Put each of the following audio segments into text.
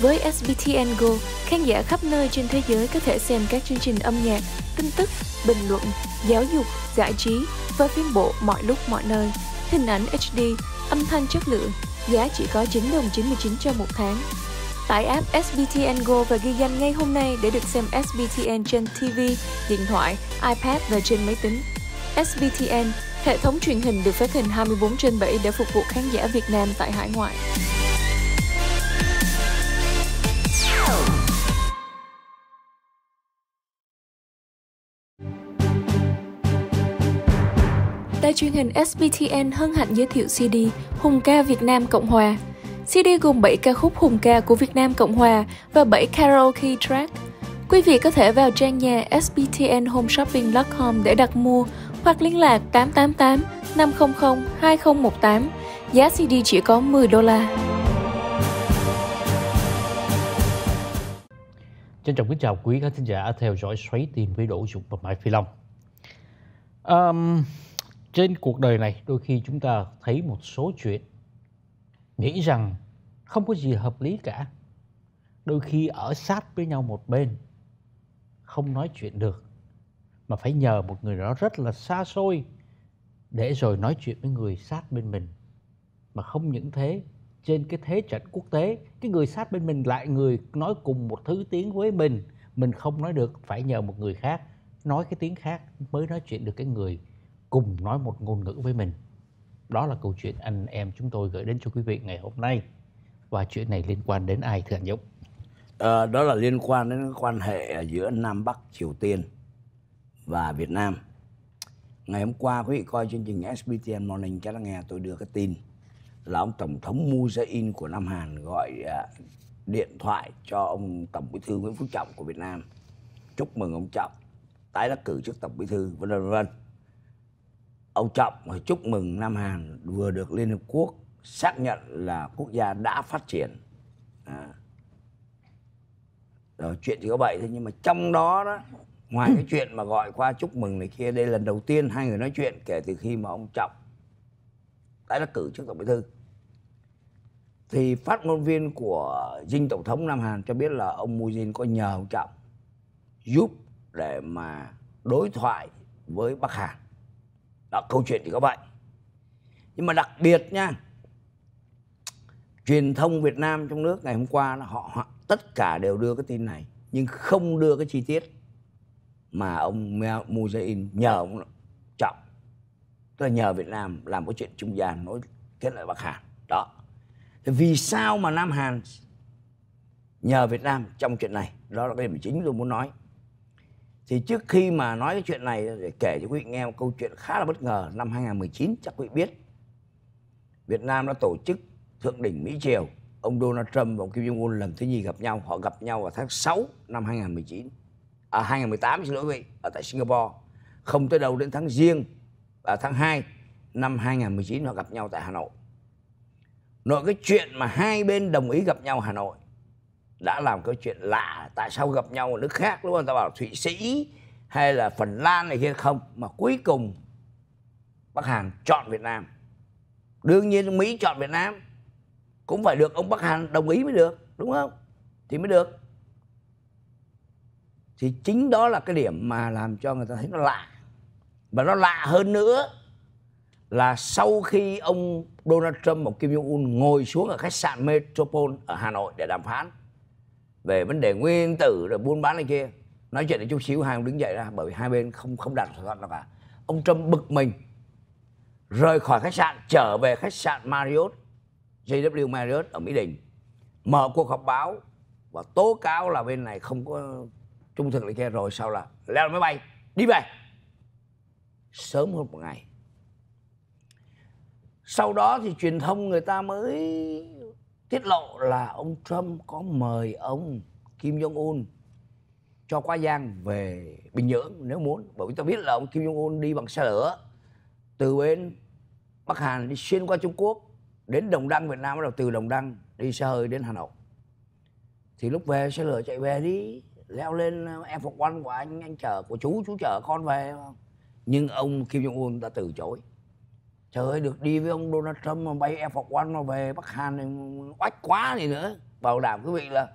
Với SBTN Go, khán giả khắp nơi trên thế giới có thể xem các chương trình âm nhạc, tin tức, bình luận, giáo dục, giải trí và phim bộ mọi lúc mọi nơi. Hình ảnh HD, âm thanh chất lượng, giá chỉ có 9 đồng 99 cho một tháng. Tải app SBTN Go và ghi danh ngay hôm nay để được xem SBTN trên TV, điện thoại, iPad và trên máy tính. SBTN, hệ thống truyền hình được phát hình 24 trên 7 để phục vụ khán giả Việt Nam tại hải ngoại. đài truyền hình SBTN hân hạnh giới thiệu CD Hùng ca Việt Nam Cộng Hòa. CD gồm 7 ca khúc hùng ca của Việt Nam Cộng Hòa và 7 karaoke track. Quý vị có thể vào trang nhà SBTN Home sbtnhomeshopping.com để đặt mua hoặc liên lạc 888 500 2018. Giá CD chỉ có 10 đô la. Trân trọng kính chào quý khán thính giả theo dõi xoáy tìm với Đỗ Dục và Mai Phi Long. Um, trên cuộc đời này đôi khi chúng ta thấy một số chuyện nghĩ rằng không có gì hợp lý cả đôi khi ở sát với nhau một bên không nói chuyện được mà phải nhờ một người đó rất là xa xôi để rồi nói chuyện với người sát bên mình mà không những thế trên cái thế trận quốc tế cái người sát bên mình lại người nói cùng một thứ tiếng với mình mình không nói được phải nhờ một người khác nói cái tiếng khác mới nói chuyện được cái người cùng nói một ngôn ngữ với mình. Đó là câu chuyện anh em chúng tôi gửi đến cho quý vị ngày hôm nay. Và chuyện này liên quan đến ai thưa anh Dũng? À, đó là liên quan đến quan hệ giữa Nam Bắc Triều Tiên và Việt Nam. Ngày hôm qua quý vị coi chương trình SBTN Morning chắc là nghe tôi đưa cái tin là ông Tổng thống Moon Jae-in của Nam Hàn gọi à, điện thoại cho ông Tổng Bí thư Nguyễn Phú Trọng của Việt Nam chúc mừng ông Trọng tái đắc cử trước Tổng Bí thư vân vân vân Ông Trọng chúc mừng Nam Hàn vừa được Liên Hợp Quốc xác nhận là quốc gia đã phát triển. À. Rồi chuyện chỉ có vậy thôi nhưng mà trong đó đó ngoài cái chuyện mà gọi qua chúc mừng này kia đây lần đầu tiên hai người nói chuyện kể từ khi mà ông Trọng tái đắc cử trước tổng bí thư thì phát ngôn viên của dinh tổng thống Nam Hàn cho biết là ông Moon Jae-in có nhờ ông Trọng giúp để mà đối thoại với Bắc Hàn đó câu chuyện thì có vậy nhưng mà đặc biệt nha truyền thông Việt Nam trong nước ngày hôm qua là họ, họ tất cả đều đưa cái tin này nhưng không đưa cái chi tiết mà ông Mujahid nhờ ông Trọng tức là nhờ Việt Nam làm cái chuyện trung gian nối kết lại Bắc Hàn đó thì vì sao mà Nam Hàn nhờ Việt Nam trong chuyện này đó là cái điểm chính tôi muốn nói thì trước khi mà nói cái chuyện này để kể cho quý vị nghe một câu chuyện khá là bất ngờ năm 2019 chắc quý vị biết Việt Nam đã tổ chức thượng đỉnh Mỹ Triều ông Donald Trump và ông Kim Jong Un lần thứ nhì gặp nhau họ gặp nhau vào tháng 6 năm 2019 à 2018 xin lỗi quý vị ở tại Singapore không tới đâu đến tháng riêng và tháng 2 năm 2019 họ gặp nhau tại Hà Nội nội cái chuyện mà hai bên đồng ý gặp nhau Hà Nội đã làm cái chuyện lạ tại sao gặp nhau ở nước khác đúng không ta bảo thụy sĩ hay là phần lan này kia không mà cuối cùng bắc hàn chọn việt nam đương nhiên mỹ chọn việt nam cũng phải được ông bắc hàn đồng ý mới được đúng không thì mới được thì chính đó là cái điểm mà làm cho người ta thấy nó lạ và nó lạ hơn nữa là sau khi ông Donald Trump và Kim Jong Un ngồi xuống ở khách sạn Metropole ở Hà Nội để đàm phán về vấn đề nguyên tử rồi buôn bán này kia nói chuyện đến chút xíu hai ông đứng dậy ra bởi vì hai bên không không đạt thỏa thuận nào cả ông trump bực mình rời khỏi khách sạn trở về khách sạn marriott jw marriott ở mỹ đình mở cuộc họp báo và tố cáo là bên này không có trung thực này kia rồi sau là leo máy bay đi về sớm hơn một ngày sau đó thì truyền thông người ta mới tiết lộ là ông Trump có mời ông Kim Jong Un cho qua Giang về Bình Nhưỡng nếu muốn bởi vì ta biết là ông Kim Jong Un đi bằng xe lửa từ bên Bắc Hàn đi xuyên qua Trung Quốc đến Đồng Đăng Việt Nam bắt đầu từ Đồng Đăng đi xe hơi đến Hà Nội thì lúc về xe lửa chạy về đi leo lên uh, Air Force One của anh anh chở của chú chú chở con về nhưng ông Kim Jong Un đã từ chối trời ơi được đi với ông Donald Trump mà bay Air Force One mà về Bắc Hàn này oách quá gì nữa bảo đảm quý vị là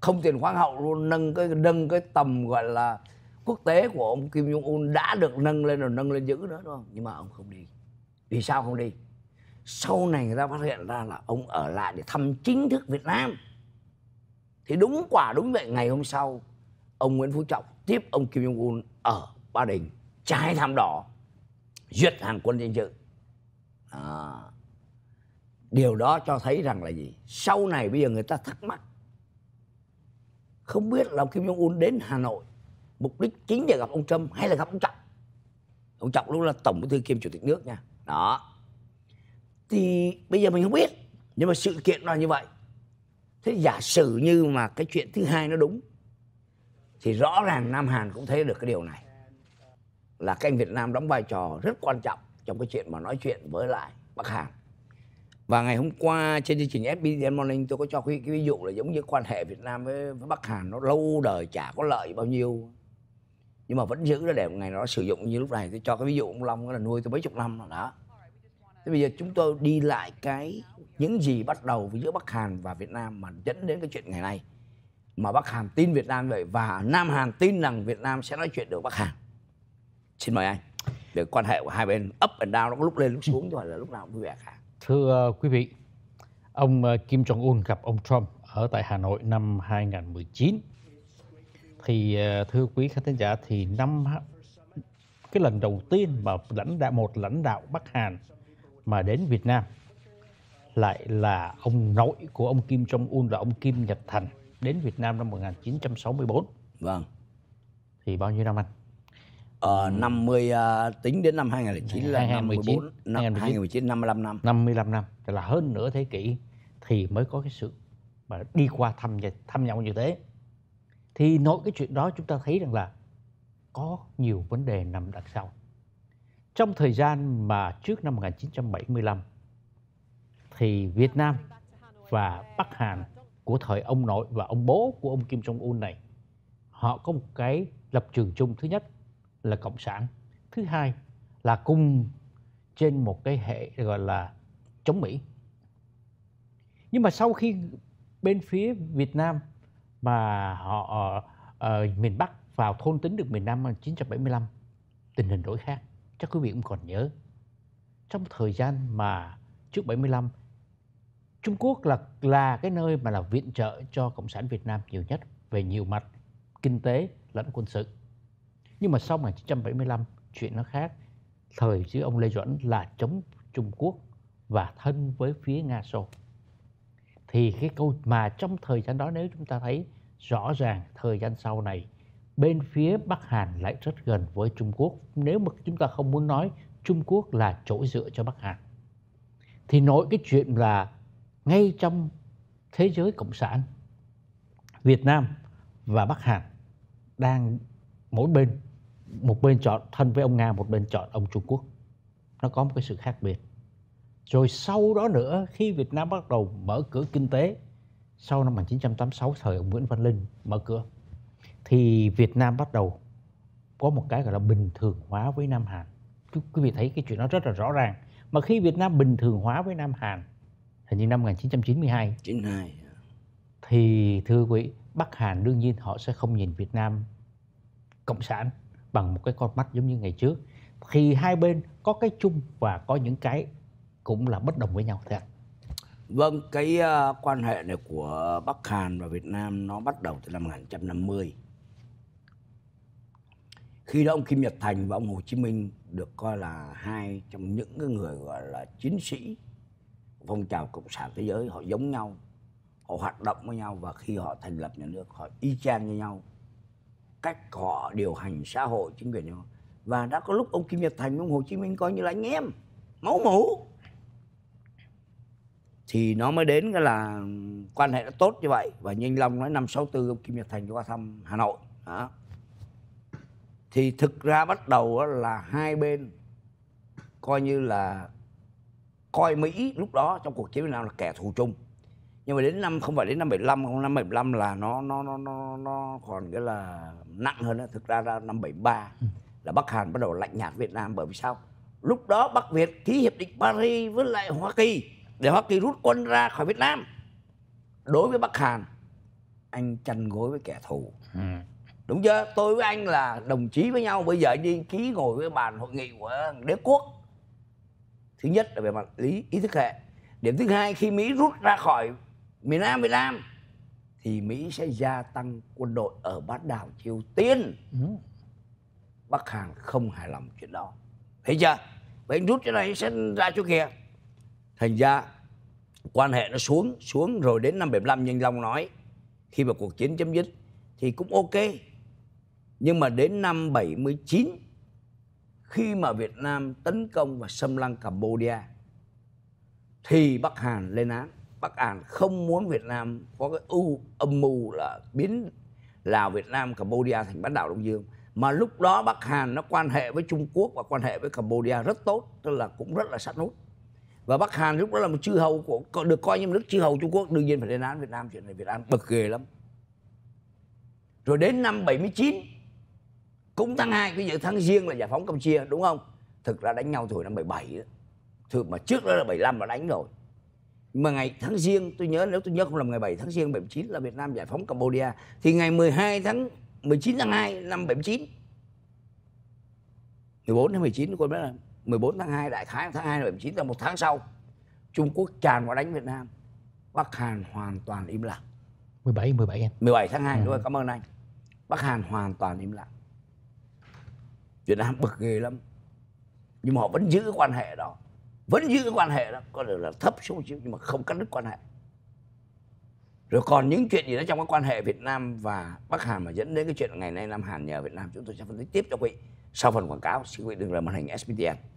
không tiền khoáng hậu luôn nâng cái nâng cái tầm gọi là quốc tế của ông Kim Jong Un đã được nâng lên rồi nâng lên dữ nữa đúng không nhưng mà ông không đi vì sao không đi sau này người ta phát hiện ra là ông ở lại để thăm chính thức Việt Nam thì đúng quả đúng vậy ngày hôm sau ông Nguyễn Phú Trọng tiếp ông Kim Jong Un ở Ba Đình trái thảm đỏ duyệt hàng quân danh dự à, điều đó cho thấy rằng là gì sau này bây giờ người ta thắc mắc không biết là ông Kim Jong Un đến Hà Nội mục đích chính để gặp ông Trump hay là gặp ông Trọng ông Trọng lúc là tổng bí thư kiêm chủ tịch nước nha đó thì bây giờ mình không biết nhưng mà sự kiện là như vậy thế giả sử như mà cái chuyện thứ hai nó đúng thì rõ ràng Nam Hàn cũng thấy được cái điều này là cái anh Việt Nam đóng vai trò rất quan trọng trong cái chuyện mà nói chuyện với lại Bắc Hàn và ngày hôm qua trên chương trình FBN Morning tôi có cho cái, cái ví dụ là giống như quan hệ Việt Nam với, với Bắc Hàn nó lâu đời chả có lợi bao nhiêu nhưng mà vẫn giữ nó để một ngày nó sử dụng như lúc này tôi cho cái ví dụ ông Long là nuôi tôi mấy chục năm rồi đó thế bây giờ chúng tôi đi lại cái những gì bắt đầu giữa Bắc Hàn và Việt Nam mà dẫn đến cái chuyện ngày nay mà Bắc Hàn tin Việt Nam vậy và Nam Hàn tin rằng Việt Nam sẽ nói chuyện được Bắc Hàn xin mời anh để quan hệ của hai bên up and down nó có lúc lên lúc xuống chứ là lúc nào cũng vui vẻ cả thưa quý vị ông ờ, Kim Jong Un gặp ông Trump ở tại Hà Nội năm 2019 thì ờ, thưa quý khán thính giả thì năm cái lần đầu tiên mà lãnh đạo một lãnh đạo Bắc Hàn mà đến Việt Nam lại là ông nội của ông Kim Jong Un là ông Kim Nhật Thành đến Việt Nam năm 1964. Vâng. Thì bao nhiêu năm anh? Ờ, 50 uh, à, tính đến năm 2009 là 2019, 54, năm 2019 55 năm. 55 năm, tức là hơn nửa thế kỷ thì mới có cái sự mà đi qua thăm thăm nhau như thế. Thì nói cái chuyện đó chúng ta thấy rằng là có nhiều vấn đề nằm đằng sau. Trong thời gian mà trước năm 1975 thì Việt Nam và Bắc Hàn của thời ông nội và ông bố của ông Kim Jong Un này họ có một cái lập trường chung thứ nhất là cộng sản thứ hai là cùng trên một cái hệ gọi là chống mỹ nhưng mà sau khi bên phía Việt Nam mà họ ở ờ, uh, miền Bắc vào thôn tính được miền Nam 1975 tình hình đổi khác chắc quý vị cũng còn nhớ trong thời gian mà trước 75 Trung Quốc là là cái nơi mà là viện trợ cho cộng sản Việt Nam nhiều nhất về nhiều mặt kinh tế lẫn quân sự nhưng mà sau 1975 chuyện nó khác thời dưới ông Lê Duẩn là chống Trung Quốc và thân với phía Nga Xô thì cái câu mà trong thời gian đó nếu chúng ta thấy rõ ràng thời gian sau này bên phía Bắc Hàn lại rất gần với Trung Quốc nếu mà chúng ta không muốn nói Trung Quốc là chỗ dựa cho Bắc Hàn thì nội cái chuyện là ngay trong thế giới cộng sản Việt Nam và Bắc Hàn đang mỗi bên một bên chọn thân với ông Nga, một bên chọn ông Trung Quốc. Nó có một cái sự khác biệt. Rồi sau đó nữa khi Việt Nam bắt đầu mở cửa kinh tế sau năm 1986 thời ông Nguyễn Văn Linh mở cửa thì Việt Nam bắt đầu có một cái gọi là bình thường hóa với Nam Hàn. Quý vị thấy cái chuyện đó rất là rõ ràng. Mà khi Việt Nam bình thường hóa với Nam Hàn hình như năm 1992 92 à. thì thưa quý vị Bắc Hàn đương nhiên họ sẽ không nhìn Việt Nam cộng sản bằng một cái con mắt giống như ngày trước khi hai bên có cái chung và có những cái cũng là bất đồng với nhau thế ạ Vâng, cái uh, quan hệ này của Bắc Hàn và Việt Nam nó bắt đầu từ năm 1950. Khi đó ông Kim Nhật Thành và ông Hồ Chí Minh được coi là hai trong những cái người gọi là chiến sĩ phong trào cộng sản thế giới, họ giống nhau, họ hoạt động với nhau và khi họ thành lập nhà nước họ y chang như nhau cách họ điều hành xã hội chính quyền và đã có lúc ông Kim Nhật Thành ông Hồ Chí Minh coi như là anh em máu mủ thì nó mới đến cái là quan hệ đã tốt như vậy và Nhanh Long nói năm 64 ông Kim Nhật Thành qua thăm Hà Nội đó. thì thực ra bắt đầu là hai bên coi như là coi Mỹ lúc đó trong cuộc chiến Việt Nam là kẻ thù chung nhưng mà đến năm không phải đến năm 75 không năm 75 là nó nó nó nó nó còn cái là nặng hơn đó. thực ra ra năm 73 ừ. là Bắc Hàn bắt đầu lạnh nhạt Việt Nam bởi vì sao lúc đó Bắc Việt ký hiệp định Paris với lại Hoa Kỳ để Hoa Kỳ rút quân ra khỏi Việt Nam đối với Bắc Hàn anh chăn gối với kẻ thù ừ. đúng chưa tôi với anh là đồng chí với nhau bây giờ đi ký ngồi với bàn hội nghị của đế quốc thứ nhất là về mặt lý ý thức hệ điểm thứ hai khi mỹ rút ra khỏi miền Nam 15 Nam thì Mỹ sẽ gia tăng quân đội ở bán đảo Triều Tiên. Ừ. Bắc Hàn không hài lòng chuyện đó. Thấy chưa? Vậy rút cái này sẽ ra chỗ kia. Thành ra quan hệ nó xuống, xuống rồi đến năm 75 nhân Long nói khi mà cuộc chiến chấm dứt thì cũng ok. Nhưng mà đến năm 79 khi mà Việt Nam tấn công và xâm lăng Cambodia thì Bắc Hàn lên án Bắc Hàn không muốn Việt Nam có cái ưu âm mưu là biến Lào, Việt Nam, Campuchia thành bán đảo Đông Dương. Mà lúc đó Bắc Hàn nó quan hệ với Trung Quốc và quan hệ với Campuchia rất tốt, tức là cũng rất là sát nút. Và Bắc Hàn lúc đó là một chư hầu của được coi như một nước chư hầu Trung Quốc, đương nhiên phải lên án Việt Nam chuyện này Việt Nam bực ghê lắm. Rồi đến năm 79 cũng tháng 2 cái dự tháng riêng là giải phóng Campuchia đúng không? Thực ra đánh nhau từ năm 77 đó. Thường mà trước đó là 75 là đánh rồi mà ngày tháng riêng tôi nhớ nếu tôi nhớ không lầm ngày 7 tháng giêng 79 là Việt Nam giải phóng Campuchia thì ngày 12 tháng 19 tháng 2 năm 79 14 tháng 19 tôi biết là 14 tháng 2 đại khái tháng 2 là 79 là một tháng sau Trung Quốc tràn vào đánh Việt Nam Bắc Hàn hoàn toàn im lặng 17 17 em 17 tháng 2 ừ. đúng rồi cảm ơn anh Bắc Hàn hoàn toàn im lặng Việt Nam bực ghê lắm nhưng mà họ vẫn giữ quan hệ đó vẫn giữ cái quan hệ đó có thể là thấp xuống chứ nhưng mà không cắt đứt quan hệ rồi còn những chuyện gì đó trong cái quan hệ Việt Nam và Bắc Hàn mà dẫn đến cái chuyện ngày nay Nam Hàn nhờ Việt Nam chúng tôi sẽ phân tích tiếp cho quý vị sau phần quảng cáo xin quý vị đừng rời màn hình SPTN